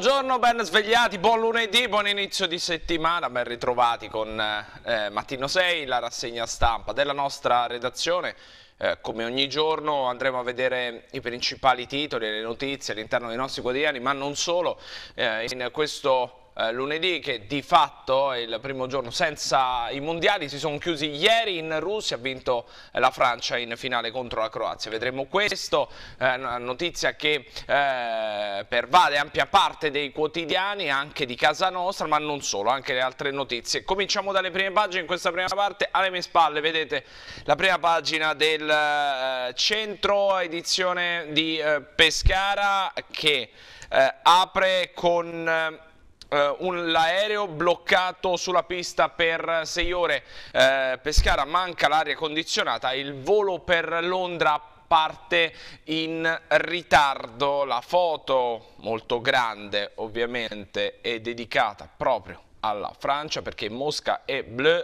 Buongiorno, ben svegliati, buon lunedì, buon inizio di settimana, ben ritrovati con eh, Mattino 6, la rassegna stampa della nostra redazione. Eh, come ogni giorno andremo a vedere i principali titoli e le notizie all'interno dei nostri quotidiani, ma non solo. Eh, in questo eh, lunedì che di fatto è il primo giorno senza i mondiali, si sono chiusi ieri in Russia, ha vinto eh, la Francia in finale contro la Croazia. Vedremo questo, eh, notizia che eh, pervade ampia parte dei quotidiani, anche di casa nostra, ma non solo, anche le altre notizie. Cominciamo dalle prime pagine, in questa prima parte alle mie spalle vedete la prima pagina del eh, centro edizione di eh, Pescara che eh, apre con eh, un, l'aereo bloccato sulla pista per 6 ore, eh, Pescara manca l'aria condizionata, il volo per Londra parte in ritardo, la foto molto grande ovviamente è dedicata proprio alla Francia perché Mosca è bleu,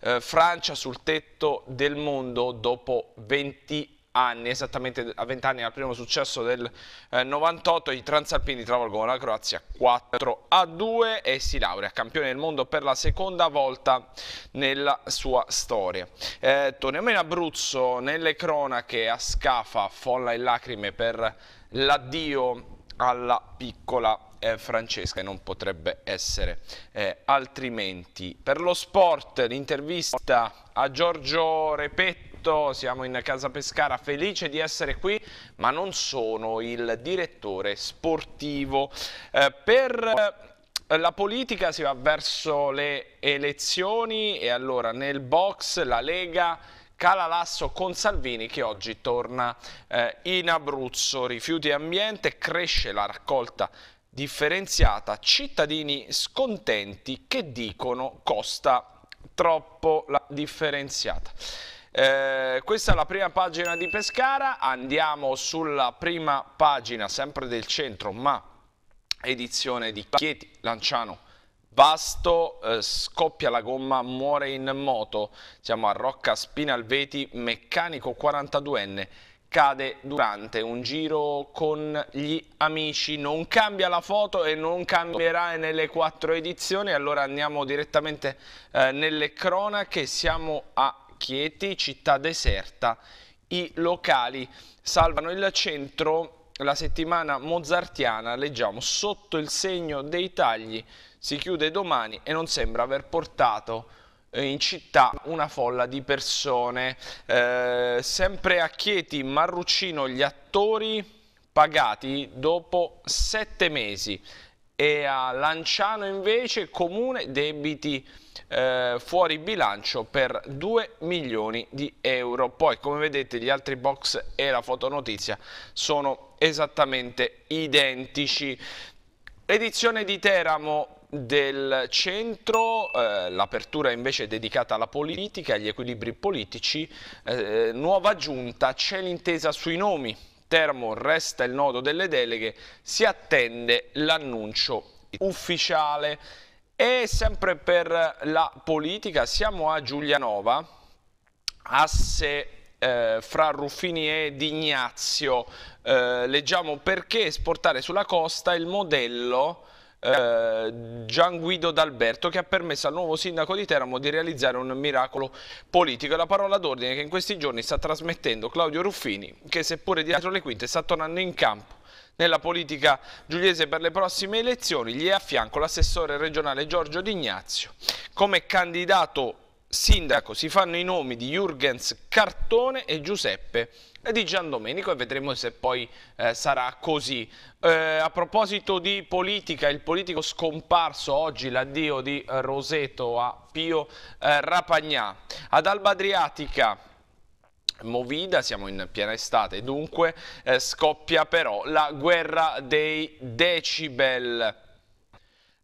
eh, Francia sul tetto del mondo dopo 20 anni anni, esattamente a 20 anni dal primo successo del eh, 98, i transalpini travolgono la Croazia 4 a 2 e si laurea campione del mondo per la seconda volta nella sua storia. Eh, torniamo in Abruzzo, nelle cronache a Scafa, folla e lacrime per l'addio alla piccola eh, Francesca e non potrebbe essere eh, altrimenti. Per lo sport l'intervista a Giorgio Repetti tutto, siamo in Casa Pescara, felice di essere qui, ma non sono il direttore sportivo. Eh, per eh, la politica si va verso le elezioni e allora nel box la Lega cala l'asso con Salvini che oggi torna eh, in Abruzzo, rifiuti e ambiente, cresce la raccolta differenziata, cittadini scontenti che dicono costa troppo la differenziata. Eh, questa è la prima pagina di Pescara, andiamo sulla prima pagina sempre del centro, ma edizione di Chieti, Lanciano, Basto, eh, scoppia la gomma, muore in moto, siamo a Rocca Spinalveti, meccanico 42enne, cade durante un giro con gli amici, non cambia la foto e non cambierà nelle quattro edizioni, allora andiamo direttamente eh, nelle cronache, siamo a Chieti, città deserta, i locali salvano il centro la settimana mozartiana, leggiamo, sotto il segno dei tagli si chiude domani e non sembra aver portato eh, in città una folla di persone. Eh, sempre a Chieti, Marruccino, gli attori pagati dopo sette mesi e a Lanciano invece Comune debiti eh, fuori bilancio per 2 milioni di euro. Poi come vedete gli altri box e la fotonotizia sono esattamente identici. Edizione di Teramo del centro, eh, l'apertura invece è dedicata alla politica, agli equilibri politici, eh, nuova giunta, c'è l'intesa sui nomi Teramo resta il nodo delle deleghe, si attende l'annuncio ufficiale. E sempre per la politica siamo a Giulianova, asse eh, fra Ruffini e D'Ignazio. Eh, leggiamo perché esportare sulla costa il modello eh, Gian Guido D'Alberto che ha permesso al nuovo sindaco di Teramo di realizzare un miracolo politico. È la parola d'ordine che in questi giorni sta trasmettendo Claudio Ruffini che seppure dietro le quinte sta tornando in campo nella politica giuliese per le prossime elezioni. Gli è a fianco l'assessore regionale Giorgio D'Ignazio. Come candidato sindaco si fanno i nomi di Jurgens Cartone e Giuseppe eh, di Gian Domenico e vedremo se poi eh, sarà così. Eh, a proposito di politica, il politico scomparso oggi, l'addio di Roseto a Pio eh, Rapagnà. Ad Alba Adriatica Movida, siamo in piena estate, dunque eh, scoppia però la guerra dei decibel.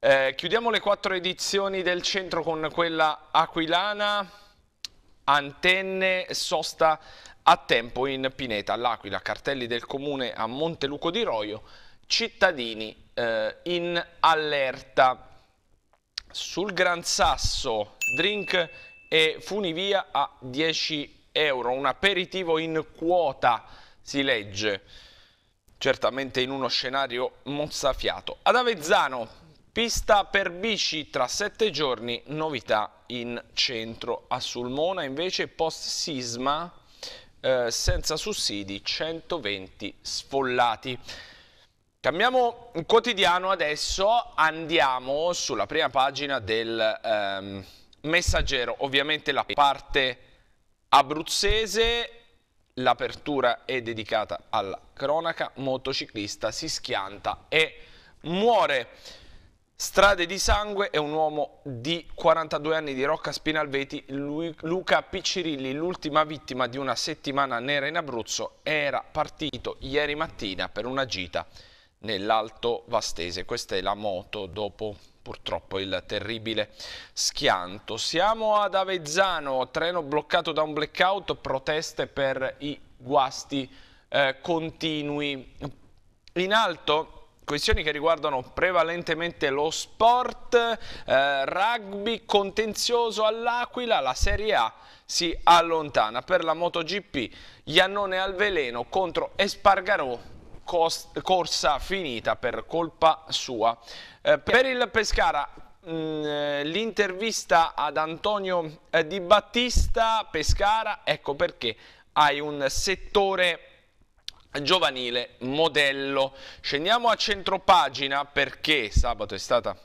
Eh, chiudiamo le quattro edizioni del centro con quella aquilana, antenne, sosta a tempo in Pineta, all'Aquila, cartelli del comune a Monteluco di Roio, cittadini eh, in allerta. Sul Gran Sasso, drink e funivia a 10 euro, un aperitivo in quota si legge, certamente in uno scenario mozzafiato. Ad Avezzano, Pista per bici tra sette giorni, novità in centro. A Sulmona invece post sisma eh, senza sussidi 120 sfollati. Cambiamo quotidiano adesso, andiamo sulla prima pagina del ehm, messaggero, ovviamente la parte abruzzese, l'apertura è dedicata alla cronaca, motociclista si schianta e muore. Strade di Sangue è un uomo di 42 anni di Rocca Spinalveti, lui, Luca Piccirilli, l'ultima vittima di una settimana nera in Abruzzo, era partito ieri mattina per una gita nell'Alto Vastese. Questa è la moto dopo purtroppo il terribile schianto. Siamo ad Avezzano, treno bloccato da un blackout, proteste per i guasti eh, continui. In alto questioni che riguardano prevalentemente lo sport, eh, rugby, contenzioso all'Aquila, la Serie A si allontana. Per la MotoGP Iannone al veleno contro Espargarò corsa finita per colpa sua. Eh, per il Pescara mm, eh, l'intervista ad Antonio eh, Di Battista Pescara, ecco perché hai un settore giovanile modello. Scendiamo a centropagina perché sabato è stata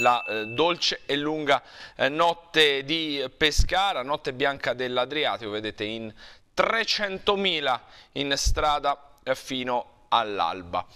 la eh, dolce e lunga eh, notte di Pescara, notte bianca dell'Adriatico, vedete in 300.000 in strada eh, fino all'alba.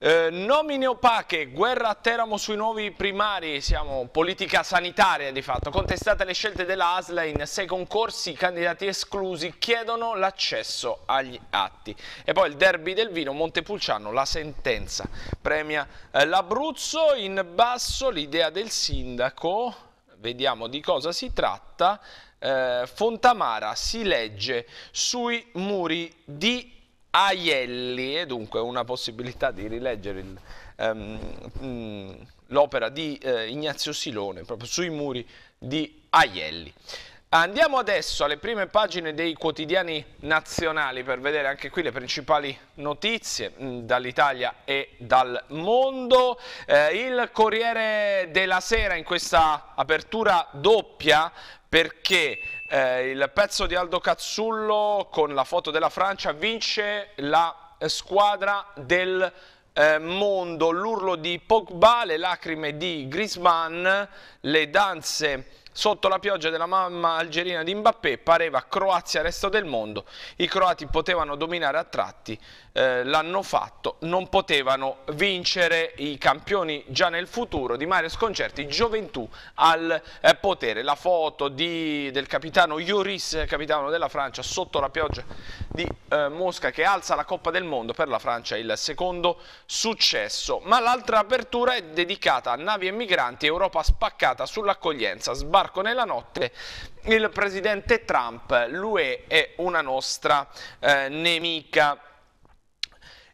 Eh, nomine opache, guerra a Teramo sui nuovi primari, siamo politica sanitaria di fatto, contestate le scelte della dell'ASLA in sei concorsi, i candidati esclusi chiedono l'accesso agli atti. E poi il derby del vino, Montepulciano, la sentenza premia eh, l'Abruzzo, in basso l'idea del sindaco, vediamo di cosa si tratta, eh, Fontamara si legge sui muri di Aielli e dunque una possibilità di rileggere ehm, l'opera um, di eh, Ignazio Silone proprio sui muri di Aielli. Andiamo adesso alle prime pagine dei quotidiani nazionali per vedere anche qui le principali notizie dall'Italia e dal mondo. Eh, il Corriere della Sera in questa apertura doppia perché eh, il pezzo di Aldo Cazzullo con la foto della Francia vince la squadra del eh, mondo, l'urlo di Pogba, le lacrime di Griezmann, le danze sotto la pioggia della mamma algerina di Mbappé, pareva Croazia resto del mondo, i croati potevano dominare a tratti eh, l'hanno fatto, non potevano vincere i campioni già nel futuro di Mario Sconcerti, gioventù al eh, potere. La foto di, del capitano Lloris, capitano della Francia, sotto la pioggia di eh, Mosca che alza la Coppa del Mondo per la Francia, il secondo successo. Ma l'altra apertura è dedicata a navi e migranti, Europa spaccata sull'accoglienza, sbarco nella notte, il presidente Trump, l'UE è una nostra eh, nemica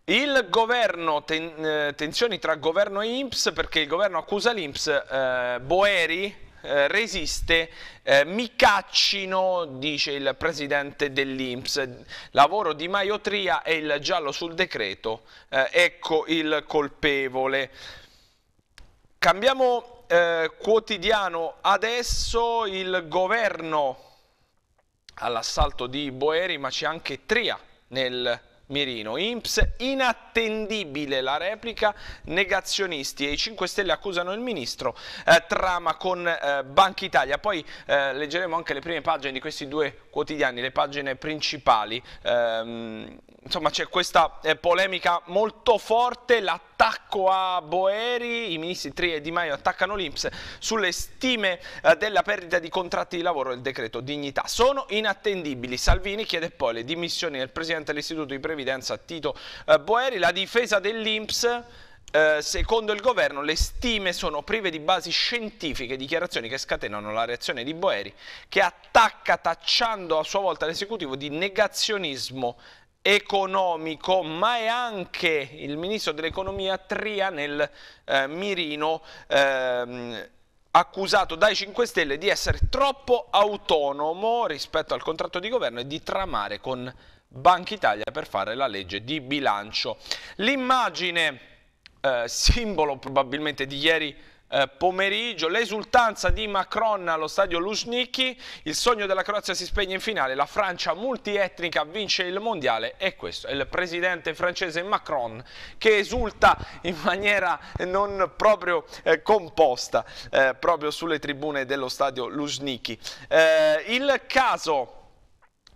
il governo, ten, eh, tensioni tra governo e INPS perché il governo accusa l'INPS, eh, Boeri eh, resiste, eh, mi caccino, dice il presidente dell'Inps, lavoro di Maiotria e il giallo sul decreto, eh, ecco il colpevole. Cambiamo eh, quotidiano, adesso il governo all'assalto di Boeri ma c'è anche Tria nel governo. Mirino. Imps inattendibile la replica, negazionisti e i 5 Stelle accusano il ministro, eh, trama con eh, Banca Italia. Poi eh, leggeremo anche le prime pagine di questi due quotidiani, le pagine principali ehm, insomma c'è questa eh, polemica molto forte, l'attacco a Boeri, i ministri Tri e Di Maio attaccano l'Inps sulle stime eh, della perdita di contratti di lavoro del decreto dignità. Sono inattendibili. Salvini chiede poi le dimissioni del presidente dell'istituto di previdenza Tito eh, Boeri, la difesa dell'Inps eh, secondo il governo le stime sono prive di basi scientifiche, dichiarazioni che scatenano la reazione di Boeri che attacca tacciando a sua volta l'esecutivo di negazionismo economico, ma è anche il ministro dell'economia Tria nel eh, mirino ehm, accusato dai 5 Stelle di essere troppo autonomo rispetto al contratto di governo e di tramare con Banca Italia per fare la legge di bilancio. L'immagine eh, simbolo probabilmente di ieri eh, pomeriggio, l'esultanza di Macron allo stadio Luzhniki, il sogno della Croazia si spegne in finale, la Francia multietnica vince il mondiale e questo è il presidente francese Macron che esulta in maniera non proprio eh, composta, eh, proprio sulle tribune dello stadio Luzhniki. Eh, il caso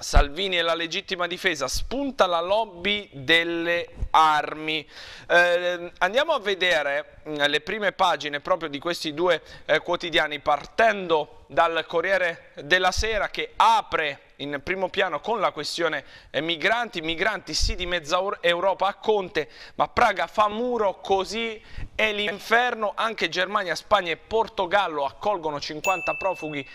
Salvini e la legittima difesa, spunta la lobby delle armi. Eh, andiamo a vedere mm, le prime pagine proprio di questi due eh, quotidiani partendo dal Corriere della Sera che apre in primo piano con la questione eh, migranti, migranti sì di mezza Europa a Conte, ma Praga fa muro così è l'inferno, anche Germania, Spagna e Portogallo accolgono 50 profughi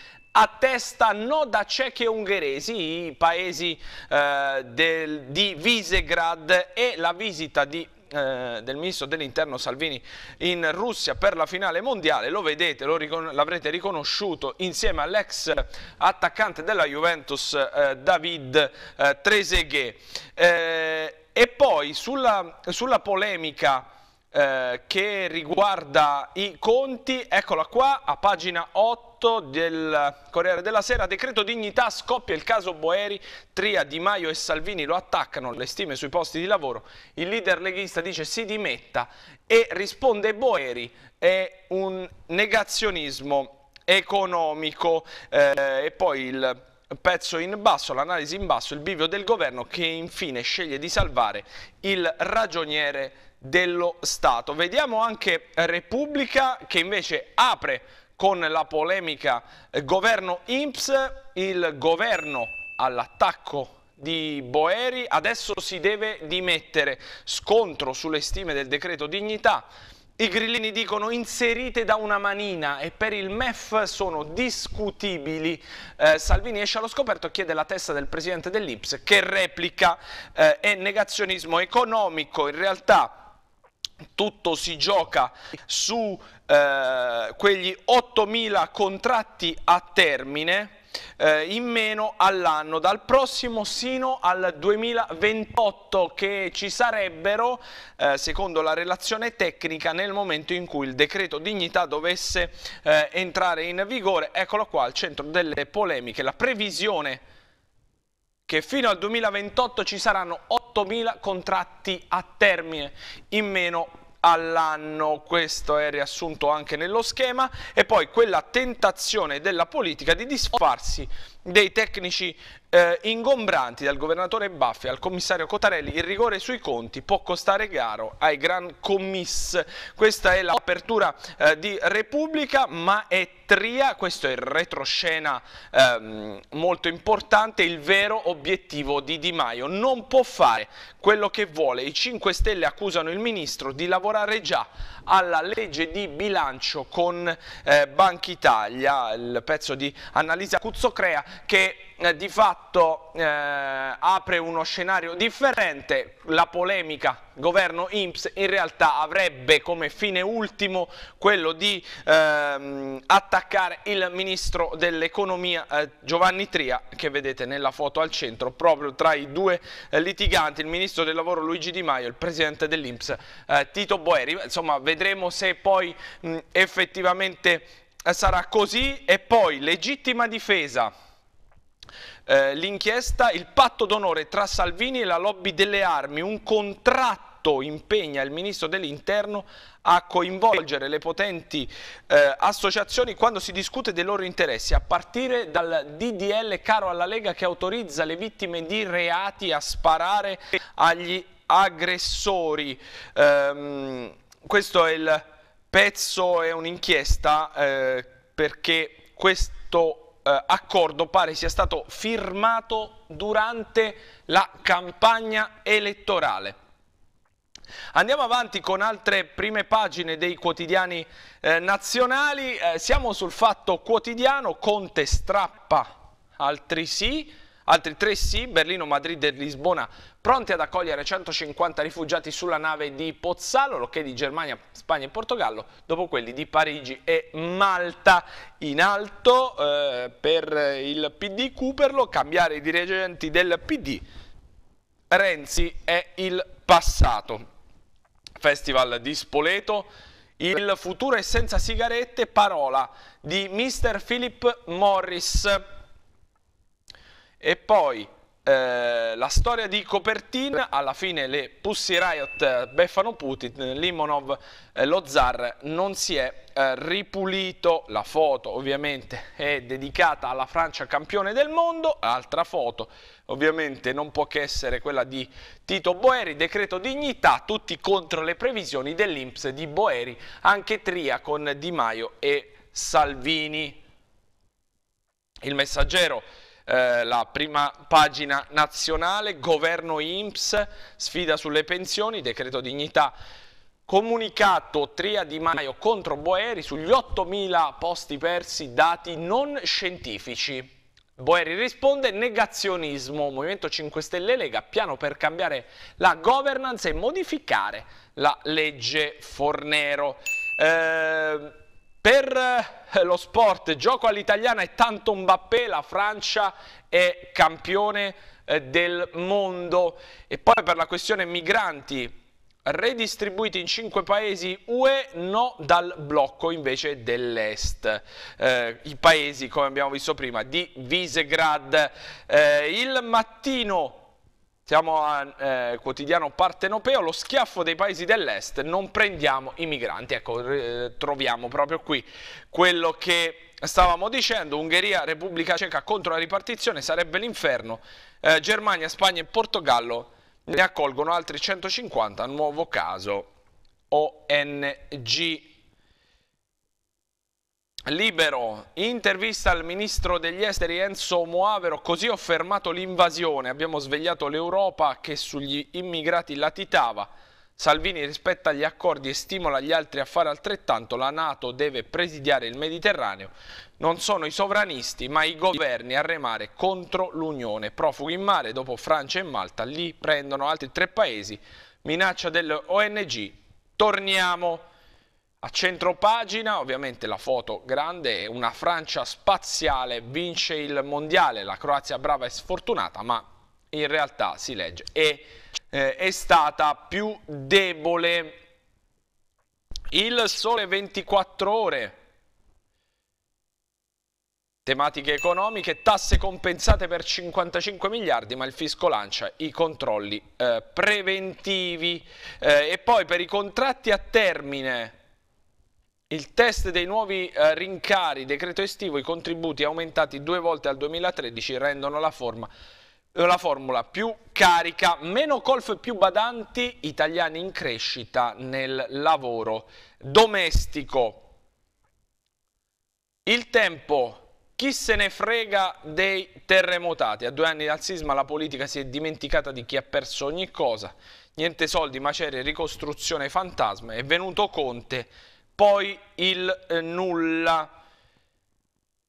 no da cechi e ungheresi i paesi eh, del, di Visegrad e la visita di eh, del ministro dell'interno Salvini in Russia per la finale mondiale, lo vedete, l'avrete riconosciuto insieme all'ex attaccante della Juventus eh, David eh, Trezeguet. Eh, e poi sulla, sulla polemica eh, che riguarda i conti, eccola qua a pagina 8 8 del Corriere della Sera, decreto dignità, scoppia il caso Boeri, Tria, Di Maio e Salvini lo attaccano, le stime sui posti di lavoro, il leader leghista dice si dimetta e risponde Boeri, è un negazionismo economico eh, e poi il pezzo in basso, l'analisi in basso, il bivio del governo che infine sceglie di salvare il ragioniere dello Stato. Vediamo anche Repubblica che invece apre con la polemica eh, governo IMPS, il governo all'attacco di Boeri, adesso si deve dimettere, scontro sulle stime del decreto dignità, i grillini dicono inserite da una manina e per il MEF sono discutibili. Eh, Salvini esce allo scoperto e chiede la testa del presidente dell'Ips che replica eh, è negazionismo economico. In realtà tutto si gioca su eh, quegli 8.000 contratti a termine eh, in meno all'anno, dal prossimo sino al 2028 che ci sarebbero, eh, secondo la relazione tecnica, nel momento in cui il decreto dignità dovesse eh, entrare in vigore. Eccolo qua al centro delle polemiche, la previsione che fino al 2028 ci saranno 8.000 contratti a termine in meno all'anno, questo è riassunto anche nello schema, e poi quella tentazione della politica di disfarsi dei tecnici eh, ingombranti dal governatore Baffi al commissario Cotarelli il rigore sui conti può costare caro ai gran commiss questa è l'apertura eh, di Repubblica ma è Tria questo è il retroscena ehm, molto importante il vero obiettivo di Di Maio non può fare quello che vuole i 5 Stelle accusano il ministro di lavorare già alla legge di bilancio con eh, Banca Italia il pezzo di Annalisa Cuzzocrea che eh, di fatto eh, apre uno scenario differente, la polemica governo IMSS in realtà avrebbe come fine ultimo quello di ehm, attaccare il ministro dell'economia eh, Giovanni Tria che vedete nella foto al centro proprio tra i due eh, litiganti, il ministro del lavoro Luigi Di Maio e il presidente dell'IMSS eh, Tito Boeri, insomma vedremo se poi mh, effettivamente eh, sarà così e poi legittima difesa eh, l'inchiesta Il patto d'onore tra Salvini e la lobby delle armi, un contratto impegna il Ministro dell'Interno a coinvolgere le potenti eh, associazioni quando si discute dei loro interessi, a partire dal DDL caro alla Lega che autorizza le vittime di reati a sparare agli aggressori. Ehm, questo è il pezzo, è un'inchiesta eh, perché questo eh, accordo pare sia stato firmato durante la campagna elettorale. Andiamo avanti con altre prime pagine dei quotidiani eh, nazionali, eh, siamo sul fatto quotidiano, Conte strappa altrisì, Altri tre sì, Berlino, Madrid e Lisbona pronti ad accogliere 150 rifugiati sulla nave di Pozzallo, nonché di Germania, Spagna e Portogallo, dopo quelli di Parigi e Malta. In alto eh, per il PD Cuperlo, cambiare i dirigenti del PD. Renzi è il passato. Festival di Spoleto, il futuro è senza sigarette, parola di Mr. Philip Morris. E poi eh, la storia di copertina, alla fine le Pussy Riot eh, beffano Putin, Limonov, eh, lo zar non si è eh, ripulito, la foto ovviamente è dedicata alla Francia campione del mondo, altra foto ovviamente non può che essere quella di Tito Boeri, decreto dignità, tutti contro le previsioni dell'Inps di Boeri, anche Tria con Di Maio e Salvini. Il messaggero eh, la prima pagina nazionale, governo IMSS, sfida sulle pensioni, decreto dignità comunicato Tria Di Maio contro Boeri sugli 8.000 posti persi dati non scientifici. Boeri risponde negazionismo, Movimento 5 Stelle Lega, piano per cambiare la governance e modificare la legge Fornero. Eh, per eh, lo sport, gioco all'italiana e tanto Mbappé, la Francia è campione eh, del mondo. E poi per la questione migranti redistribuiti in cinque paesi UE, no dal blocco invece dell'Est. Eh, I paesi, come abbiamo visto prima, di Visegrad. Eh, il mattino siamo al eh, quotidiano partenopeo, lo schiaffo dei paesi dell'est, non prendiamo i migranti. Ecco, eh, troviamo proprio qui quello che stavamo dicendo, Ungheria, Repubblica Ceca contro la ripartizione, sarebbe l'inferno, eh, Germania, Spagna e Portogallo ne accolgono altri 150, nuovo caso ONG Libero, intervista al ministro degli esteri Enzo Moavero, così ho fermato l'invasione, abbiamo svegliato l'Europa che sugli immigrati latitava. Salvini rispetta gli accordi e stimola gli altri a fare altrettanto, la Nato deve presidiare il Mediterraneo, non sono i sovranisti ma i governi a remare contro l'Unione. Profughi in mare dopo Francia e Malta, lì prendono altri tre paesi, minaccia delle ONG, torniamo. A centro pagina ovviamente la foto grande, è una Francia spaziale vince il mondiale, la Croazia brava e sfortunata ma in realtà si legge è, eh, è stata più debole. Il sole 24 ore Tematiche economiche, tasse compensate per 55 miliardi, ma il fisco lancia i controlli eh, preventivi. Eh, e poi per i contratti a termine il test dei nuovi eh, rincari, decreto estivo, i contributi aumentati due volte al 2013 rendono la, forma, eh, la formula più carica, meno colf più badanti, italiani in crescita nel lavoro domestico. Il tempo chi se ne frega dei terremotati? A due anni dal sisma la politica si è dimenticata di chi ha perso ogni cosa. Niente soldi, macerie, ricostruzione, fantasma. È venuto Conte poi il eh, nulla.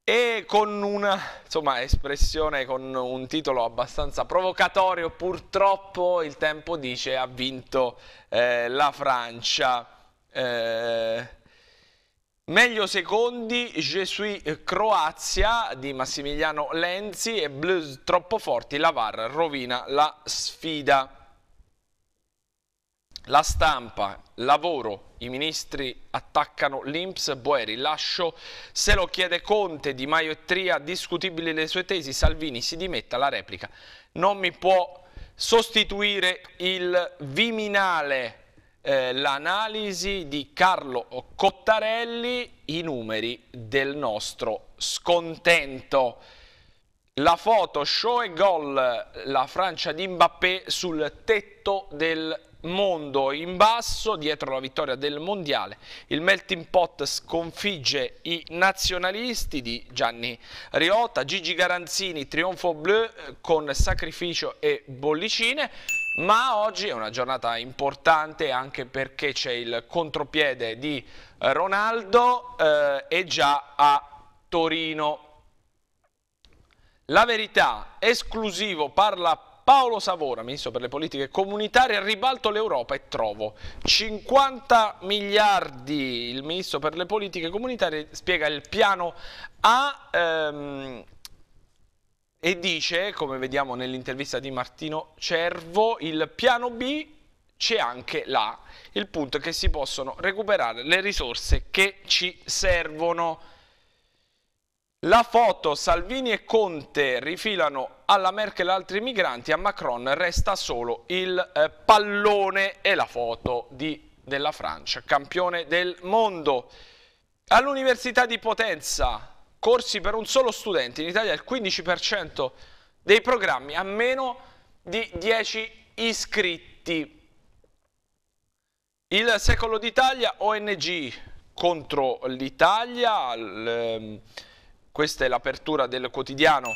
E con una insomma, espressione, con un titolo abbastanza provocatorio, purtroppo il tempo dice ha vinto eh, la Francia. Eh, meglio secondi, Je suis Croazia di Massimiliano Lenzi e Blues troppo forti, la VAR rovina la sfida. La stampa, lavoro, i ministri attaccano l'Inps, Boeri, lascio, se lo chiede Conte, Di Maio e Tria, discutibili le sue tesi, Salvini si dimetta, la replica non mi può sostituire il Viminale, eh, l'analisi di Carlo Cottarelli, i numeri del nostro scontento. La foto, show e gol, la Francia di Mbappé sul tetto del mondo in basso, dietro la vittoria del mondiale, il melting pot sconfigge i nazionalisti di Gianni Riotta, Gigi Garanzini, trionfo bleu eh, con sacrificio e bollicine, ma oggi è una giornata importante anche perché c'è il contropiede di Ronaldo eh, già a Torino. La verità, esclusivo, parla Paolo Savona, ministro per le politiche comunitarie, ribalto l'Europa e trovo 50 miliardi. Il ministro per le politiche comunitarie spiega il piano A ehm, e dice, come vediamo nell'intervista di Martino Cervo, il piano B c'è anche là, Il punto è che si possono recuperare le risorse che ci servono. La foto, Salvini e Conte rifilano alla Merkel altri migranti, a Macron resta solo il eh, pallone e la foto di, della Francia, campione del mondo. All'Università di Potenza, corsi per un solo studente, in Italia il 15% dei programmi ha meno di 10 iscritti. Il secolo d'Italia, ONG contro l'Italia ehm, questa è l'apertura del quotidiano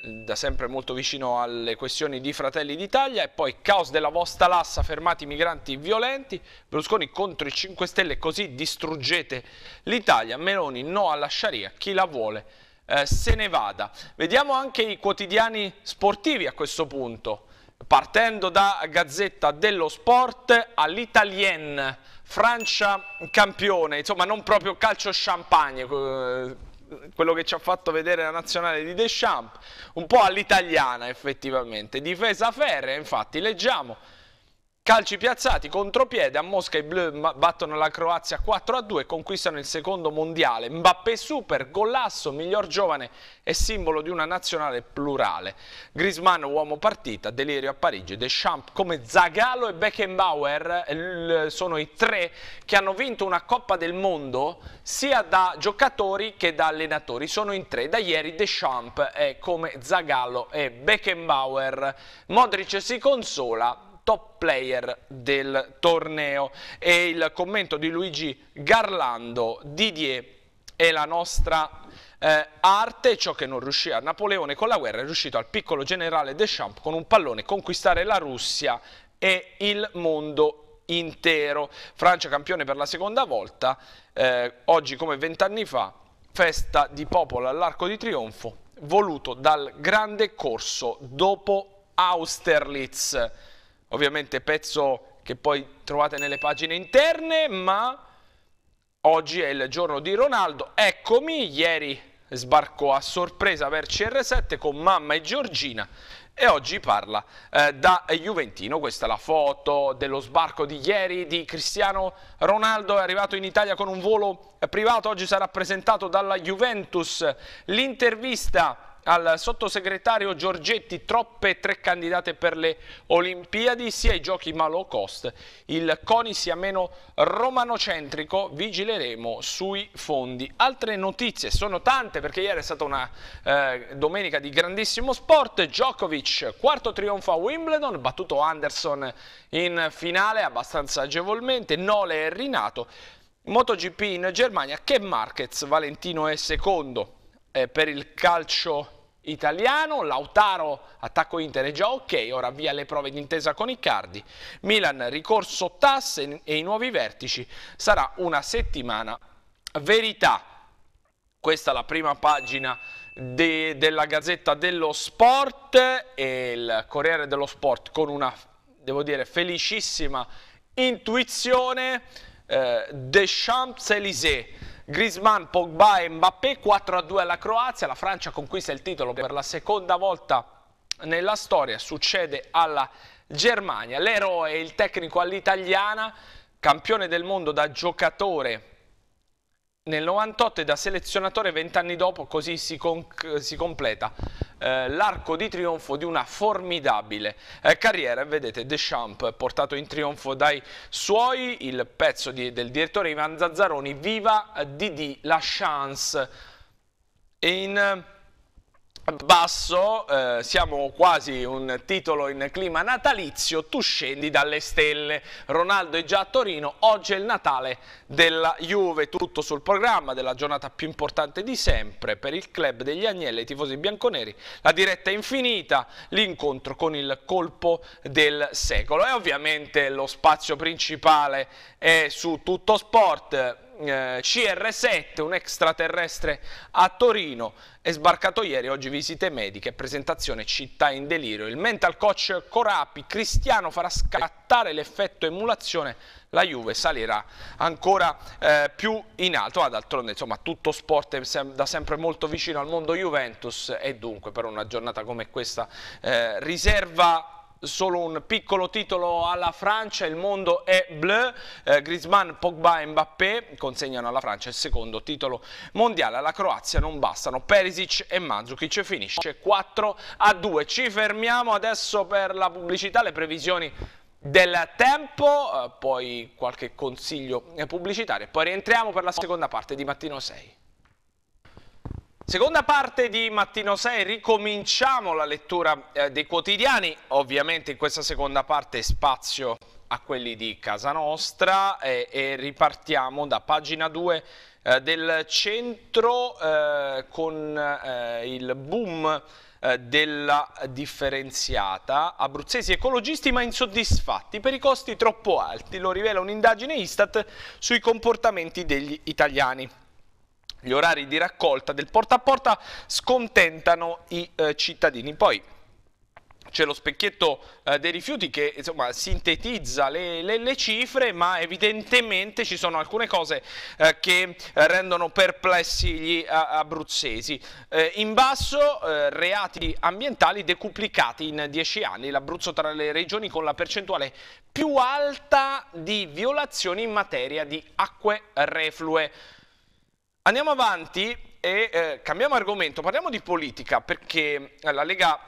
da sempre molto vicino alle questioni di Fratelli d'Italia e poi caos della vostra lassa, fermati i migranti violenti, Berlusconi contro i 5 Stelle così distruggete l'Italia, Meloni no alla Sharia, chi la vuole eh, se ne vada. Vediamo anche i quotidiani sportivi a questo punto, partendo da Gazzetta dello Sport all'Italien, Francia campione, insomma non proprio calcio champagne, eh, quello che ci ha fatto vedere la nazionale di Deschamps, un po' all'italiana effettivamente, difesa ferrea, infatti leggiamo Calci piazzati, contropiede, a Mosca i blu battono la Croazia 4-2, a conquistano il secondo mondiale. Mbappé super, golasso, miglior giovane e simbolo di una nazionale plurale. Grisman uomo partita, delirio a Parigi, Deschamps come Zagallo e Beckenbauer sono i tre che hanno vinto una Coppa del Mondo sia da giocatori che da allenatori. Sono in tre, da ieri Deschamps è come Zagallo e Beckenbauer. Modric si consola top player del torneo. E il commento di Luigi Garlando, Didier è la nostra eh, arte, ciò che non riuscì a Napoleone con la guerra è riuscito al piccolo generale Deschamps con un pallone conquistare la Russia e il mondo intero. Francia campione per la seconda volta, eh, oggi come vent'anni fa, festa di popolo all'arco di trionfo, voluto dal grande corso dopo Austerlitz ovviamente pezzo che poi trovate nelle pagine interne, ma oggi è il giorno di Ronaldo, eccomi, ieri sbarcò a sorpresa per CR7 con mamma e Giorgina e oggi parla eh, da Juventino, questa è la foto dello sbarco di ieri di Cristiano Ronaldo, è arrivato in Italia con un volo privato, oggi sarà presentato dalla Juventus l'intervista al sottosegretario Giorgetti troppe tre candidate per le Olimpiadi, sia i giochi ma low cost, il CONI sia meno romanocentrico, vigileremo sui fondi. Altre notizie, sono tante perché ieri è stata una eh, domenica di grandissimo sport, Djokovic quarto trionfo a Wimbledon, battuto Anderson in finale abbastanza agevolmente, Nole è Rinato, MotoGP in Germania, che Marquez, Valentino è secondo eh, per il calcio italiano, Lautaro attacco Inter è già ok, ora avvia le prove d'intesa con Icardi, Milan ricorso tasse e i nuovi vertici, sarà una settimana verità. Questa è la prima pagina de della Gazzetta dello Sport e il Corriere dello Sport con una, devo dire, felicissima intuizione eh, Deschamps-Élysées Grisman, Pogba e Mbappé 4-2 a alla Croazia, la Francia conquista il titolo per la seconda volta nella storia, succede alla Germania, l'eroe, il tecnico all'italiana, campione del mondo da giocatore nel 98 e da selezionatore vent'anni dopo così si, si completa eh, l'arco di trionfo di una formidabile eh, carriera. Vedete Deschamps portato in trionfo dai suoi, il pezzo di, del direttore Ivan Zazzaroni, viva Didi la chance. E in basso, eh, siamo quasi un titolo in clima natalizio, tu scendi dalle stelle. Ronaldo è già a Torino, oggi è il Natale della Juve, tutto sul programma della giornata più importante di sempre per il club degli Agnelli e i tifosi bianconeri. La diretta è infinita, l'incontro con il colpo del secolo e ovviamente lo spazio principale è su tutto sport eh, CR7, un extraterrestre a Torino, è sbarcato ieri, oggi visite mediche, presentazione città in delirio. Il mental coach Corapi, Cristiano farà scattare l'effetto emulazione, la Juve salirà ancora eh, più in alto. Ah, d'altronde, insomma, tutto sport è sem da sempre molto vicino al mondo Juventus e dunque per una giornata come questa eh, riserva solo un piccolo titolo alla Francia, il mondo è bleu, eh, Griezmann, Pogba e Mbappé consegnano alla Francia il secondo titolo mondiale, alla Croazia non bastano Perisic e Mandzukic finisce 4 a 2. Ci fermiamo adesso per la pubblicità, le previsioni del tempo, eh, poi qualche consiglio pubblicitario e poi rientriamo per la seconda parte di Mattino 6. Seconda parte di Mattino 6, ricominciamo la lettura eh, dei quotidiani, ovviamente in questa seconda parte spazio a quelli di casa nostra eh, e ripartiamo da pagina 2 eh, del centro eh, con eh, il boom eh, della differenziata. Abruzzesi ecologisti ma insoddisfatti per i costi troppo alti, lo rivela un'indagine Istat sui comportamenti degli italiani gli orari di raccolta del porta a porta scontentano i eh, cittadini. Poi c'è lo specchietto eh, dei rifiuti che insomma, sintetizza le, le, le, cifre, ma evidentemente ci sono alcune cose eh, che eh, rendono perplessi gli a, eh, abruzzesi. Eh, in basso, eh, reati ambientali decuplicati in dieci anni, l'Abruzzo tra le regioni con la percentuale più alta di violazioni in materia di acque reflue. Andiamo avanti e eh, cambiamo argomento, parliamo di politica perché eh, la Lega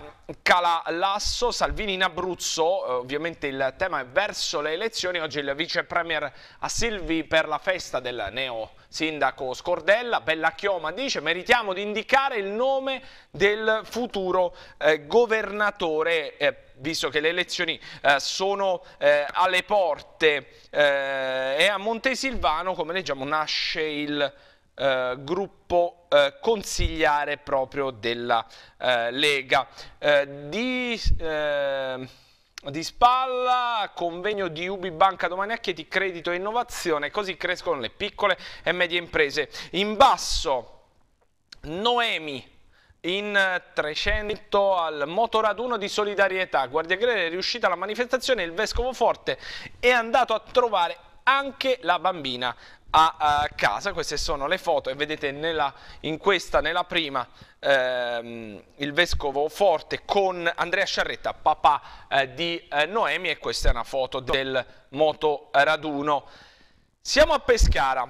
cala l'asso, Salvini in Abruzzo, eh, ovviamente il tema è verso le elezioni, oggi il vice premier a Silvi per la festa del neo sindaco Scordella, Bella Chioma dice meritiamo di indicare il nome del futuro eh, governatore eh, visto che le elezioni eh, sono eh, alle porte eh, e a Montesilvano, come leggiamo, nasce il eh, gruppo eh, consigliare proprio della eh, Lega. Eh, di, eh, di, spalla, convegno di Ubi Banca domani a Chieti, credito e innovazione, così crescono le piccole e medie imprese. In basso, Noemi, in 300 al motoraduno di solidarietà. Guardia Grele è riuscita alla manifestazione, il Vescovo Forte è andato a trovare anche la bambina a, a casa, queste sono le foto e vedete nella, in questa, nella prima, ehm, il vescovo Forte con Andrea Sciarretta, papà eh, di eh, Noemi e questa è una foto del moto raduno. Siamo a Pescara,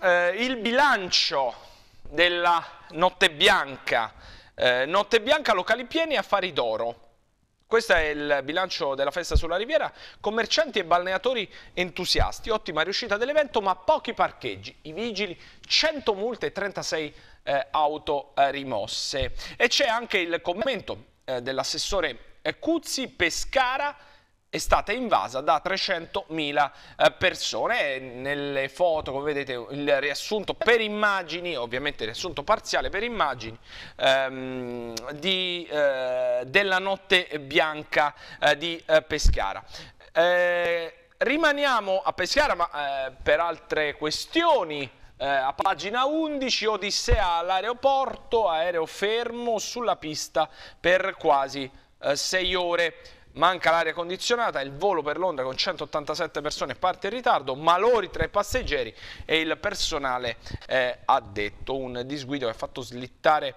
eh, il bilancio della Notte Bianca, eh, Notte Bianca, locali pieni e affari d'oro. Questo è il bilancio della festa sulla Riviera, commercianti e balneatori entusiasti, ottima riuscita dell'evento ma pochi parcheggi, i vigili 100 multe e 36 eh, auto eh, rimosse. E c'è anche il commento eh, dell'assessore eh, Cuzzi, Pescara, è stata invasa da 300.000 eh, persone. Nelle foto, come vedete, il riassunto per immagini, ovviamente il riassunto parziale per immagini, ehm, di, eh, della notte bianca eh, di eh, Pescara. Eh, rimaniamo a Pescara, ma eh, per altre questioni. Eh, a pagina 11 Odissea all'aeroporto, aereo fermo sulla pista per quasi 6 ore manca l'aria condizionata, il volo per Londra con 187 persone parte in ritardo, malori tra i passeggeri e il personale eh, detto un disguido che ha fatto slittare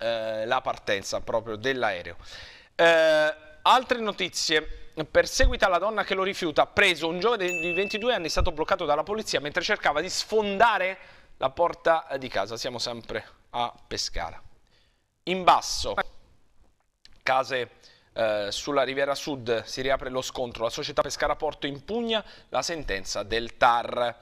eh, la partenza proprio dell'aereo. Eh, altre notizie. Perseguita la donna che lo rifiuta, preso un giovane di 22 anni, è stato bloccato dalla polizia mentre cercava di sfondare la porta di casa. Siamo sempre a Pescara. In basso, case eh, sulla Riviera Sud si riapre lo scontro, la società Pescara Porto impugna la sentenza del TAR.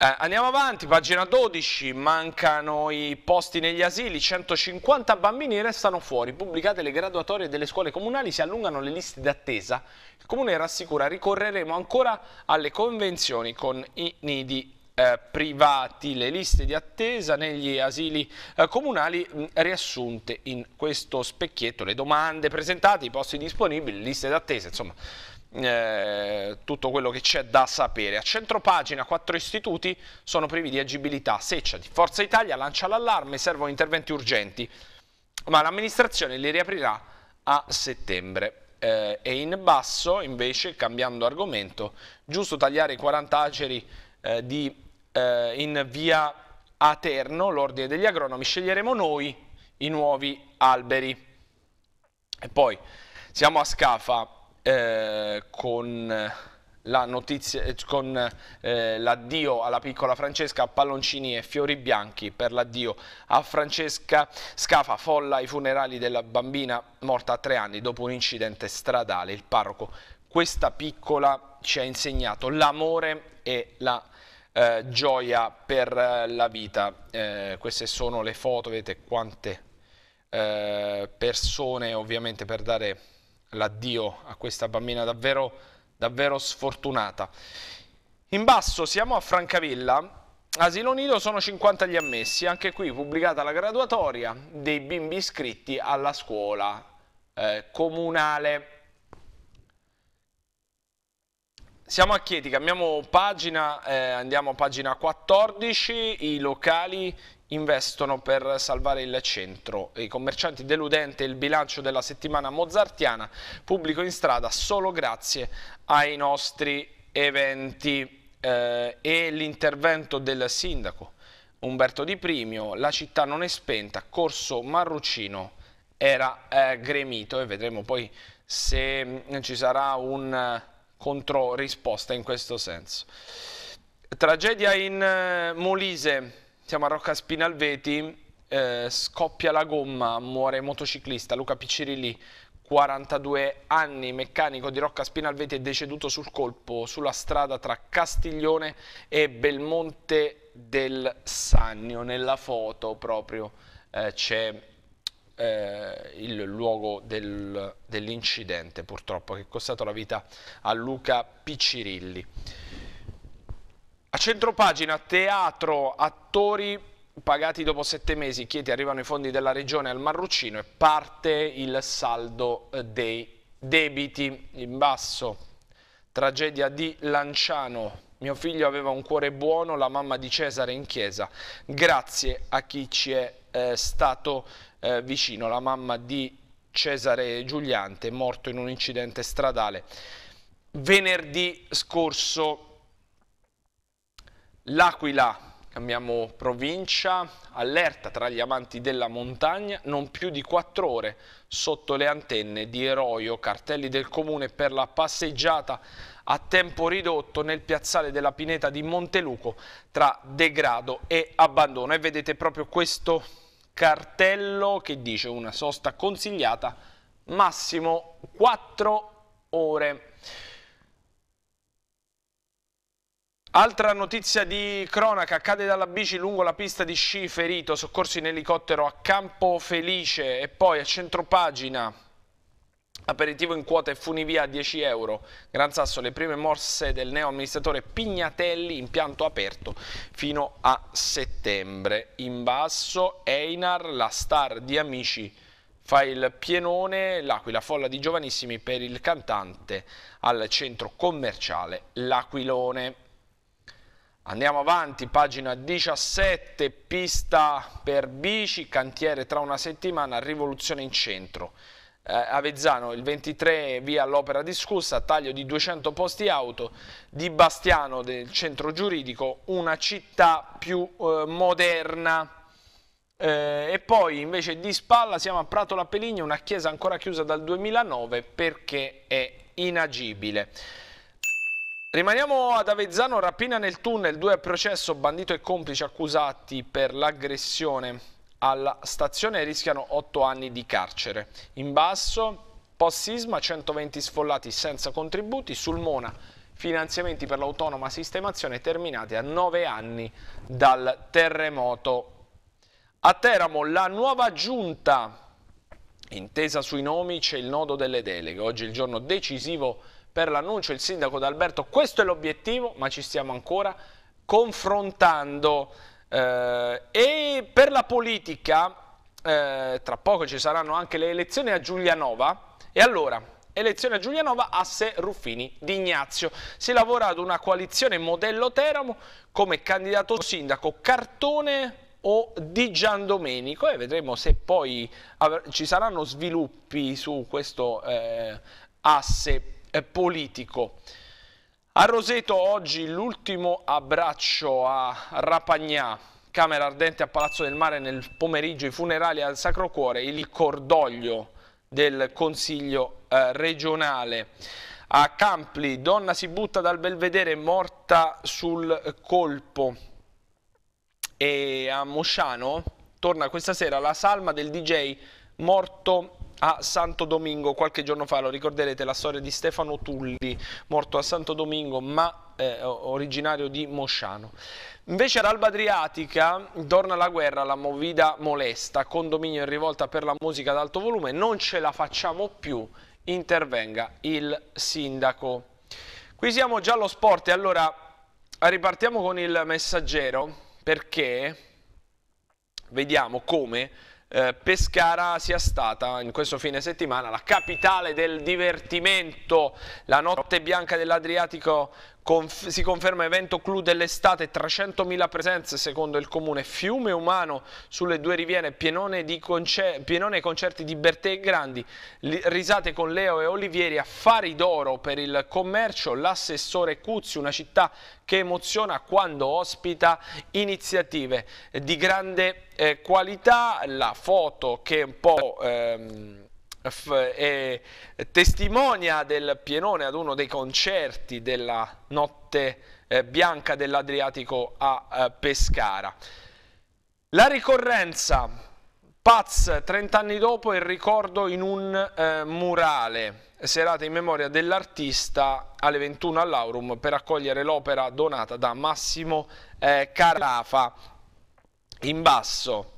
Eh, andiamo avanti, pagina 12, mancano i posti negli asili, 150 bambini restano fuori, pubblicate le graduatorie delle scuole comunali, si allungano le liste d'attesa. Il comune rassicura, ricorreremo ancora alle convenzioni con i nidi eh, privati, le liste di attesa negli asili eh, comunali mh, mm, riassunte in questo specchietto, le domande presentate, i posti disponibili, liste d'attesa, insomma eh, tutto quello che c'è da sapere. A centropagina quattro istituti sono privi di agibilità. Seccia di Forza Italia lancia l'allarme, servono interventi urgenti, ma l'amministrazione li riaprirà a settembre. Eh, e in basso invece, cambiando argomento, giusto tagliare i 40 aceri eh, di eh, in via Aterno, l'ordine degli agronomi, sceglieremo noi i nuovi alberi. E poi siamo a Scafa eh, con la notizia, eh, con eh, l'addio alla piccola Francesca Palloncini e Fiori Bianchi per l'addio a Francesca Scafa folla i funerali della bambina morta a tre anni dopo un incidente stradale. Il parroco, questa piccola ci ha insegnato l'amore e la eh, gioia per eh, la vita. Eh, queste sono le foto, vedete quante eh, persone ovviamente per dare l'addio a questa bambina davvero, davvero sfortunata. In basso siamo a Francavilla, asilo nido sono 50 gli ammessi, anche qui pubblicata la graduatoria dei bimbi iscritti alla scuola eh, comunale. Siamo a Chieti, cambiamo pagina, eh, andiamo a pagina 14, i locali investono per salvare il centro. I commercianti deludente il bilancio della settimana mozartiana, pubblico in strada solo grazie ai nostri eventi. Eh, e l'intervento del sindaco Umberto Di Primio, la città non è spenta, Corso Marrucino era eh, gremito e vedremo poi se mm, ci sarà un controrisposta in questo senso. Tragedia in eh, Molise, siamo a Rocca Spinalveti, eh, scoppia la gomma, muore motociclista Luca Piccirilli, 42 anni, meccanico di Rocca Spinalveti è deceduto sul colpo sulla strada tra Castiglione e Belmonte del Sannio. Nella foto proprio eh, c'è eh, il luogo del, dell'incidente purtroppo che è costato la vita a Luca Piccirilli. A centropagina, teatro, attori pagati dopo sette mesi, chiedi arrivano i fondi della regione al Marruccino e parte il saldo eh, dei debiti. In basso, tragedia di Lanciano. Mio figlio aveva un cuore buono, la mamma di Cesare in chiesa. Grazie a chi ci è eh, stato eh, vicino, la mamma di Cesare Giuliante, morto in un incidente stradale. Venerdì scorso l'Aquila, cambiamo provincia, allerta tra gli amanti della montagna, non più di quattro ore sotto le antenne di Eroio, cartelli del comune per la passeggiata a tempo ridotto nel piazzale della Pineta di Monteluco tra degrado e abbandono. E vedete proprio questo cartello che dice una sosta consigliata massimo 4 ore. Altra notizia di cronaca, cade dalla bici lungo la pista di sci ferito, soccorso in elicottero a Campo Felice e poi a centropagina aperitivo in quote funivia a 10 euro. Gran Sasso le prime morse del neo amministratore Pignatelli, impianto aperto fino a settembre. In basso Einar, la star di Amici, fa il pienone, l'Aquila folla di giovanissimi per il cantante al centro commerciale L'Aquilone. Andiamo avanti, pagina 17, pista per bici, cantiere tra una settimana, rivoluzione in centro. Eh, Avezzano il 23 via all'opera discussa, taglio di 200 posti auto, di Bastiano del centro giuridico, una città più eh, moderna. Eh, e poi invece di spalla siamo a Prato La Peligna, una chiesa ancora chiusa dal 2009 perché è inagibile. Rimaniamo ad Avezzano, rapina nel tunnel, due a processo, bandito e complici accusati per l'aggressione alla stazione rischiano 8 anni di carcere. In basso, post sisma, 120 sfollati senza contributi, sul Mona finanziamenti per l'autonoma sistemazione terminati a 9 anni dal terremoto. A Teramo la nuova giunta, intesa sui nomi, c'è il nodo delle deleghe. Oggi è il giorno decisivo per l'annuncio, il sindaco D'Alberto, questo è l'obiettivo, ma ci stiamo ancora confrontando. Eh, e per la politica, eh, tra poco ci saranno anche le elezioni a Giulianova, e allora... Elezione a Giulianova, asse Ruffini di Ignazio. Si lavora ad una coalizione modello Teramo come candidato sindaco Cartone o di Gian Domenico e vedremo se poi ci saranno sviluppi su questo eh, asse eh, politico. A Roseto oggi l'ultimo abbraccio a Rapagnà, Camera Ardente a Palazzo del Mare nel pomeriggio, i funerali al Sacro Cuore, il cordoglio del Consiglio eh, regionale. A Campli, donna si butta dal belvedere morta sul colpo. E a Mosciano torna questa sera la salma del DJ morto a Santo Domingo qualche giorno fa, lo ricorderete, la storia di Stefano Tulli, morto a Santo Domingo ma eh, originario di Mosciano. Invece ad Alba Adriatica torna la guerra, la movida molesta, condominio in rivolta per la musica ad alto volume, non ce la facciamo più, intervenga il sindaco. Qui siamo già allo sport e allora ripartiamo con il messaggero perché vediamo come eh, Pescara sia stata in questo fine settimana la capitale del divertimento, la notte bianca dell'Adriatico Conf si conferma evento clou dell'estate, 300.000 presenze secondo il comune, fiume umano sulle due riviere, pienone, di concer pienone concerti di Bertè e Grandi, risate con Leo e Olivieri, affari d'oro per il commercio, l'assessore Cuzzi, una città che emoziona quando ospita iniziative di grande eh, qualità, la foto che è un po'... Ehm, e testimonia del pienone ad uno dei concerti della notte eh, bianca dell'Adriatico a eh, Pescara. La ricorrenza, Paz, 30 anni dopo, il ricordo in un eh, murale serata in memoria dell'artista alle 21 all'Aurum per accogliere l'opera donata da Massimo eh, Carafa. In basso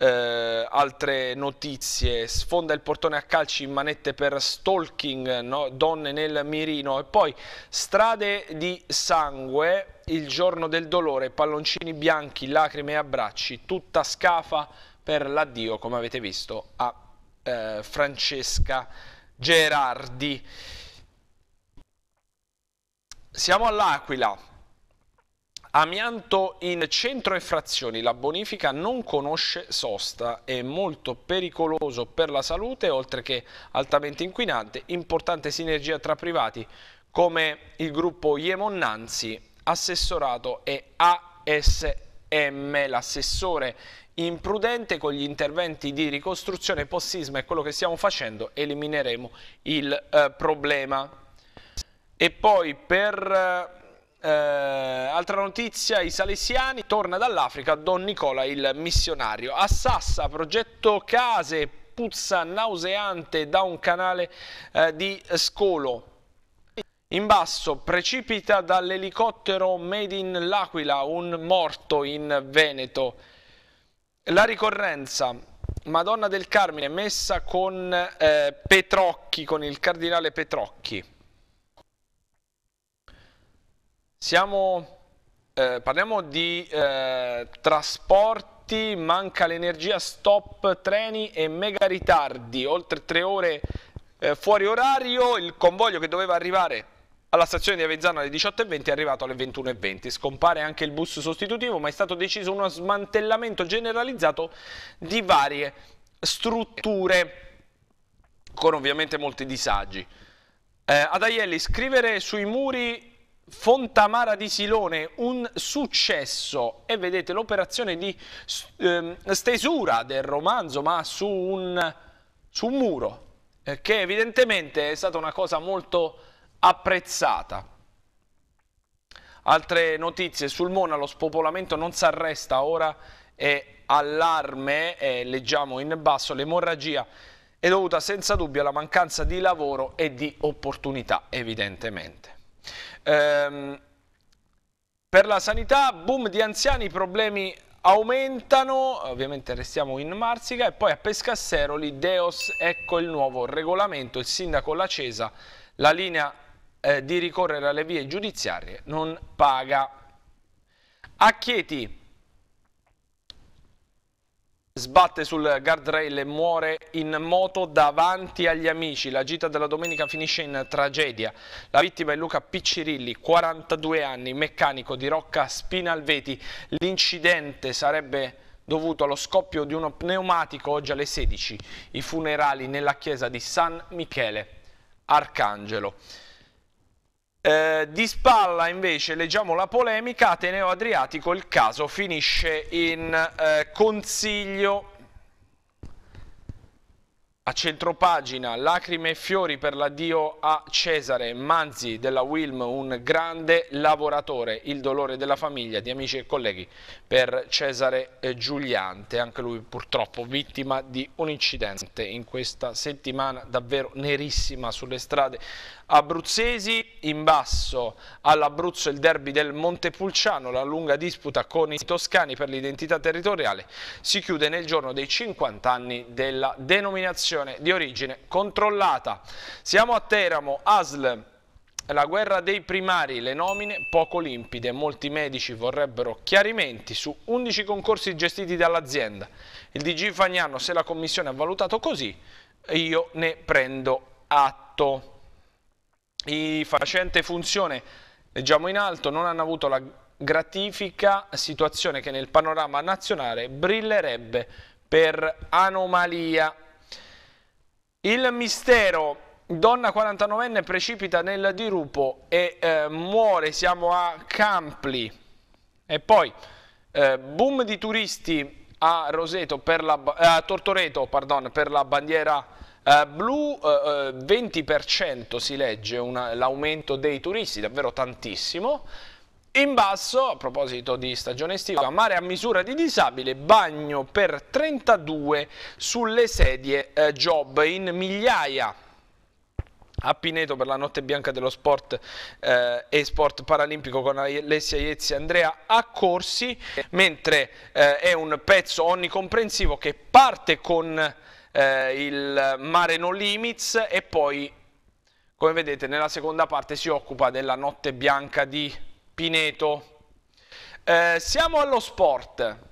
eh, altre notizie, sfonda il portone a calci in manette per stalking, no? donne nel mirino e poi strade di sangue, il giorno del dolore, palloncini bianchi, lacrime e abbracci, tutta scafa per l'addio, come avete visto, a eh, Francesca Gerardi. Siamo all'Aquila Amianto in centro e frazioni, la bonifica non conosce sosta, è molto pericoloso per la salute oltre che altamente inquinante, importante sinergia tra privati come il gruppo Iemonnanzi, assessorato e ASM, l'assessore imprudente con gli interventi di ricostruzione post-sisma e quello che stiamo facendo elimineremo il eh, problema. E poi per... Eh, eh, altra notizia, i salesiani, torna dall'Africa Don Nicola il missionario. A Sassa, progetto case, puzza nauseante da un canale eh, di scolo. In basso precipita dall'elicottero Made in L'Aquila un morto in Veneto. La ricorrenza, Madonna del Carmine messa con eh, Petrocchi, con il cardinale Petrocchi. Siamo, eh, parliamo di eh, trasporti, manca l'energia, stop treni e mega ritardi, oltre tre ore eh, fuori orario, il convoglio che doveva arrivare alla stazione di Avezzano alle 18.20 è arrivato alle 21.20. Scompare anche il bus sostitutivo, ma è stato deciso uno smantellamento generalizzato di varie strutture, con ovviamente molti disagi. Eh, ad Aielli, scrivere sui muri Fontamara di Silone, un successo e vedete l'operazione di ehm, stesura del romanzo ma su un, su un muro eh, che evidentemente è stata una cosa molto apprezzata. Altre notizie sul Mona, lo spopolamento non si arresta, ora è allarme, eh, leggiamo in basso l'emorragia è dovuta senza dubbio alla mancanza di lavoro e di opportunità evidentemente. Ehm, per la sanità, boom di anziani, i problemi aumentano, ovviamente restiamo in Marsica e poi a Pescasseroli, Deos, ecco il nuovo regolamento, il sindaco La Cesa, la linea eh, di ricorrere alle vie giudiziarie non paga. A Chieti sbatte sul guardrail e muore in moto davanti agli amici. La gita della domenica finisce in tragedia. La vittima è Luca Piccirilli, 42 anni, meccanico di Rocca Spinalveti. L'incidente sarebbe dovuto allo scoppio di uno pneumatico oggi alle 16. I funerali nella chiesa di San Michele Arcangelo. Eh, di spalla invece leggiamo la polemica, Ateneo Adriatico, il caso finisce in eh, consiglio. A centropagina, lacrime e fiori per l'addio a Cesare Manzi della Wilm, un grande lavoratore, il dolore della famiglia, di amici e colleghi, per Cesare eh, Giuliante, anche lui purtroppo vittima di un incidente in questa settimana davvero nerissima sulle strade abruzzesi, in basso all'Abruzzo il derby del Montepulciano, la lunga disputa con i toscani per l'identità territoriale, si chiude nel giorno dei 50 anni della denominazione di origine controllata. Siamo a Teramo, ASL la guerra dei primari, le nomine poco limpide, molti medici vorrebbero chiarimenti su 11 concorsi gestiti dall'azienda. Il DG Fagnano, se la commissione ha valutato così, io ne prendo atto. I facente funzione, leggiamo in alto, non hanno avuto la gratifica situazione che nel panorama nazionale brillerebbe per anomalia. Il mistero Donna 49enne precipita nel dirupo e eh, muore, siamo a Campli. E poi eh, boom di turisti a, Roseto per la, eh, a Tortoreto pardon, per la bandiera eh, blu uh, eh, 20% eh, si legge l'aumento dei turisti, davvero tantissimo. In basso, a proposito di stagione estiva, mare a misura di disabile, bagno per 32 sulle sedie eh, job in migliaia. A Pineto per la notte bianca dello sport eh, e sport paralimpico con Alessia Iezzi e Andrea Accorsi, mentre eh, è un pezzo onnicomprensivo che parte con eh, il Mare No Limits e poi, come vedete, nella seconda parte si occupa della Notte Bianca di Pineto. Eh, siamo allo sport.